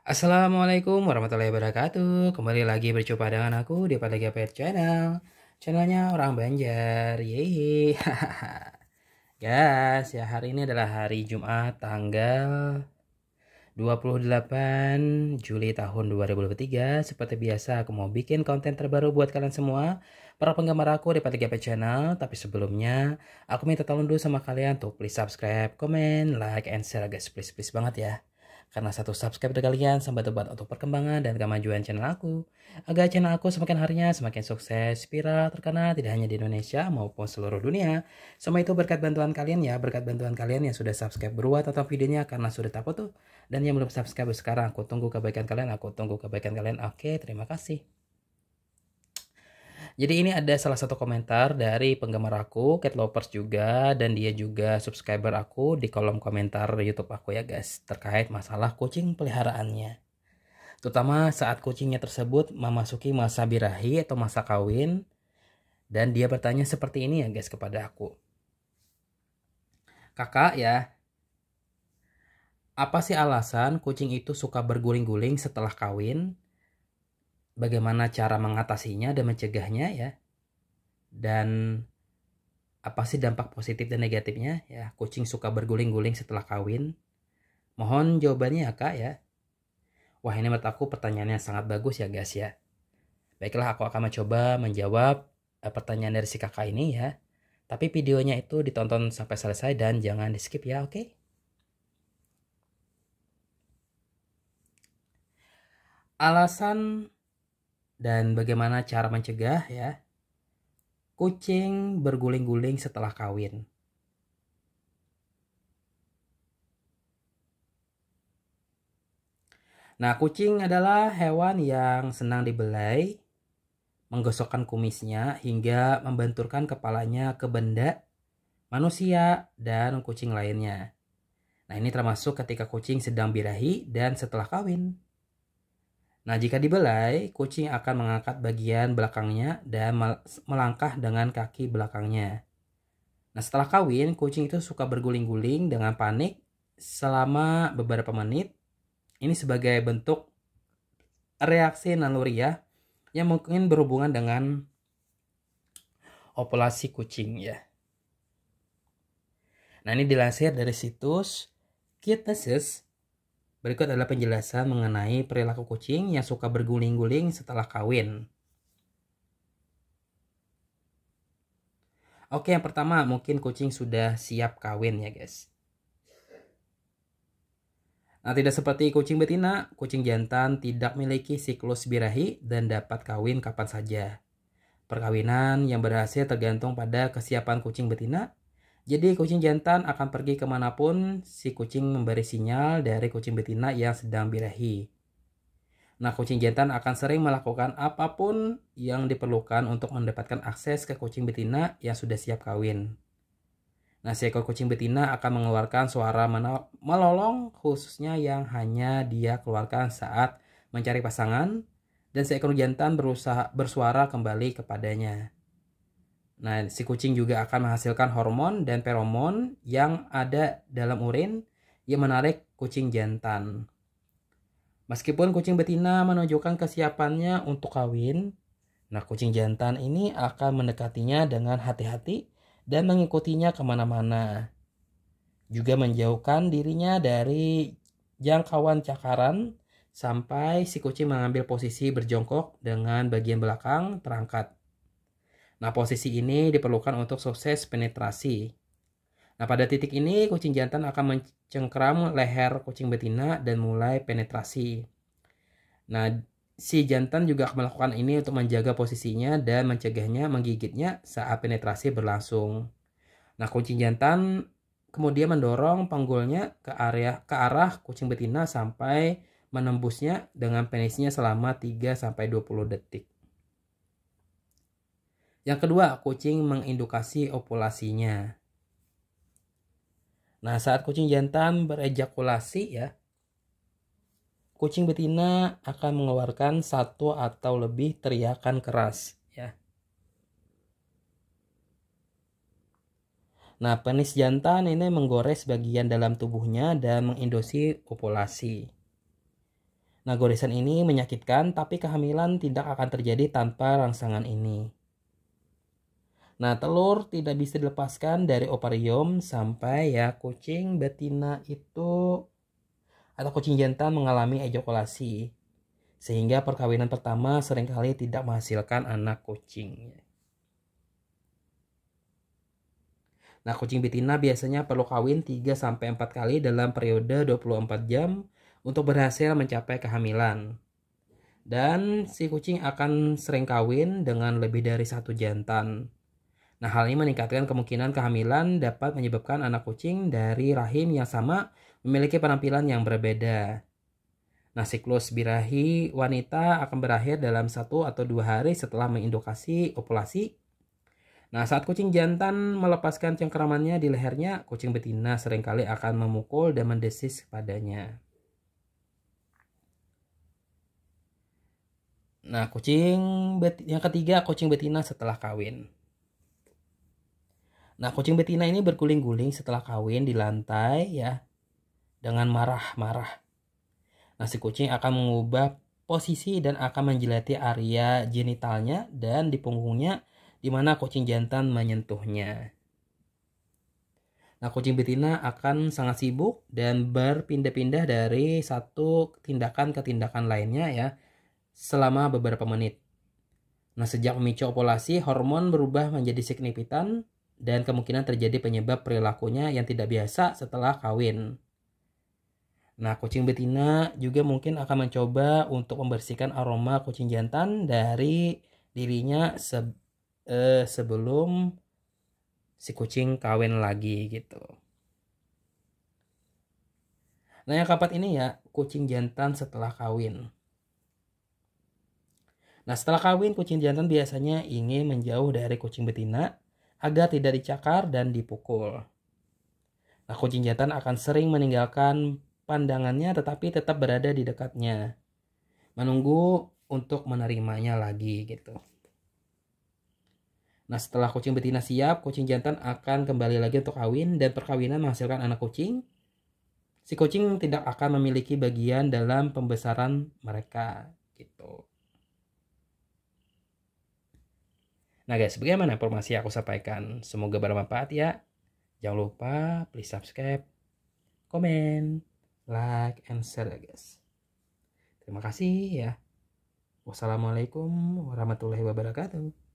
Assalamualaikum warahmatullahi wabarakatuh Kembali lagi berjumpa dengan aku di Padagi Channel Channelnya orang Banjar Yeay Guys, ya hari ini adalah hari Jumat tanggal 28 Juli tahun 2023 Seperti biasa aku mau bikin konten terbaru buat kalian semua Para penggemar aku di Patrik GP Channel Tapi sebelumnya aku minta tolong dulu sama kalian tuh please subscribe, comment, like, and share guys Please please banget ya karena satu subscribe dari kalian sampai tempat untuk perkembangan dan kemajuan channel aku. Agar channel aku semakin harinya semakin sukses, viral, terkenal tidak hanya di Indonesia maupun seluruh dunia. Semua itu berkat bantuan kalian ya, berkat bantuan kalian yang sudah subscribe berbuat atau videonya karena sudah takut tuh. Dan yang belum subscribe sekarang aku tunggu kebaikan kalian, aku tunggu kebaikan kalian. Oke, terima kasih. Jadi ini ada salah satu komentar dari penggemar aku, cat lovers juga, dan dia juga subscriber aku di kolom komentar YouTube aku ya guys, terkait masalah kucing peliharaannya. Terutama saat kucingnya tersebut memasuki masa birahi atau masa kawin, dan dia bertanya seperti ini ya guys kepada aku. Kakak ya, apa sih alasan kucing itu suka berguling-guling setelah kawin? bagaimana cara mengatasinya dan mencegahnya ya. Dan apa sih dampak positif dan negatifnya ya kucing suka berguling-guling setelah kawin mohon jawabannya ya kak ya wah ini menurut aku pertanyaannya sangat bagus ya guys ya baiklah aku akan mencoba menjawab eh, pertanyaan dari si kakak ini ya tapi videonya itu ditonton sampai selesai dan jangan di skip ya oke okay? alasan dan bagaimana cara mencegah ya kucing berguling-guling setelah kawin. Nah, kucing adalah hewan yang senang dibelai, menggosokkan kumisnya hingga membenturkan kepalanya ke benda, manusia, dan kucing lainnya. Nah, ini termasuk ketika kucing sedang birahi dan setelah kawin. Nah, jika dibelai, kucing akan mengangkat bagian belakangnya dan melangkah dengan kaki belakangnya. Nah, setelah kawin, kucing itu suka berguling-guling dengan panik selama beberapa menit. Ini sebagai bentuk reaksi naluriah yang mungkin berhubungan dengan populasi kucing ya. Nah, ini dilansir dari situs Kitases Berikut adalah penjelasan mengenai perilaku kucing yang suka berguling-guling setelah kawin. Oke, yang pertama mungkin kucing sudah siap kawin ya guys. Nah, tidak seperti kucing betina, kucing jantan tidak memiliki siklus birahi dan dapat kawin kapan saja. Perkawinan yang berhasil tergantung pada kesiapan kucing betina jadi kucing jantan akan pergi kemanapun si kucing memberi sinyal dari kucing betina yang sedang birahi. Nah, kucing jantan akan sering melakukan apapun yang diperlukan untuk mendapatkan akses ke kucing betina yang sudah siap kawin. Nah, seekor kucing betina akan mengeluarkan suara melolong khususnya yang hanya dia keluarkan saat mencari pasangan dan seekor jantan berusaha bersuara kembali kepadanya. Nah, si kucing juga akan menghasilkan hormon dan peromon yang ada dalam urin yang menarik kucing jantan. Meskipun kucing betina menunjukkan kesiapannya untuk kawin, nah kucing jantan ini akan mendekatinya dengan hati-hati dan mengikutinya kemana-mana. Juga menjauhkan dirinya dari jangkauan cakaran sampai si kucing mengambil posisi berjongkok dengan bagian belakang terangkat. Nah, posisi ini diperlukan untuk sukses penetrasi. Nah, pada titik ini kucing jantan akan mencengkram leher kucing betina dan mulai penetrasi. Nah, si jantan juga melakukan ini untuk menjaga posisinya dan mencegahnya menggigitnya saat penetrasi berlangsung. Nah, kucing jantan kemudian mendorong panggulnya ke area ke arah kucing betina sampai menembusnya dengan penisnya selama 3 sampai 20 detik. Yang kedua, kucing mengindukasi opulasinya. Nah, saat kucing jantan berejakulasi ya, kucing betina akan mengeluarkan satu atau lebih teriakan keras ya. Nah, penis jantan ini menggores bagian dalam tubuhnya dan menginduksi opulasi. Nah, goresan ini menyakitkan, tapi kehamilan tidak akan terjadi tanpa rangsangan ini. Nah, telur tidak bisa dilepaskan dari ovarium sampai ya kucing betina itu atau kucing jantan mengalami ejakulasi. Sehingga perkawinan pertama seringkali tidak menghasilkan anak kucing. Nah, kucing betina biasanya perlu kawin 3 sampai 4 kali dalam periode 24 jam untuk berhasil mencapai kehamilan. Dan si kucing akan sering kawin dengan lebih dari satu jantan. Nah, hal ini meningkatkan kemungkinan kehamilan dapat menyebabkan anak kucing dari rahim yang sama memiliki penampilan yang berbeda. Nah, siklus birahi wanita akan berakhir dalam satu atau dua hari setelah mengindukasi opulasi. Nah, saat kucing jantan melepaskan cengkeramannya di lehernya, kucing betina seringkali akan memukul dan mendesis padanya. Nah, kucing yang ketiga kucing betina setelah kawin. Nah, kucing betina ini berguling-guling setelah kawin di lantai ya dengan marah-marah. Nah, si kucing akan mengubah posisi dan akan menjilati area genitalnya dan di punggungnya di mana kucing jantan menyentuhnya. Nah, kucing betina akan sangat sibuk dan berpindah-pindah dari satu tindakan ke tindakan lainnya ya selama beberapa menit. Nah, sejak memicu ovulasi, hormon berubah menjadi signifikan dan kemungkinan terjadi penyebab perilakunya yang tidak biasa setelah kawin. Nah, kucing betina juga mungkin akan mencoba untuk membersihkan aroma kucing jantan dari dirinya se eh, sebelum si kucing kawin lagi gitu. Nah, yang keempat ini ya, kucing jantan setelah kawin. Nah, setelah kawin, kucing jantan biasanya ingin menjauh dari kucing betina agar tidak dicakar dan dipukul. Nah, kucing jantan akan sering meninggalkan pandangannya tetapi tetap berada di dekatnya. Menunggu untuk menerimanya lagi gitu. Nah setelah kucing betina siap, kucing jantan akan kembali lagi untuk kawin dan perkawinan menghasilkan anak kucing. Si kucing tidak akan memiliki bagian dalam pembesaran mereka gitu. Nah guys, bagaimana informasi yang aku sampaikan? Semoga bermanfaat ya. Jangan lupa please subscribe, komen, like, and share ya guys. Terima kasih ya. Wassalamualaikum warahmatullahi wabarakatuh.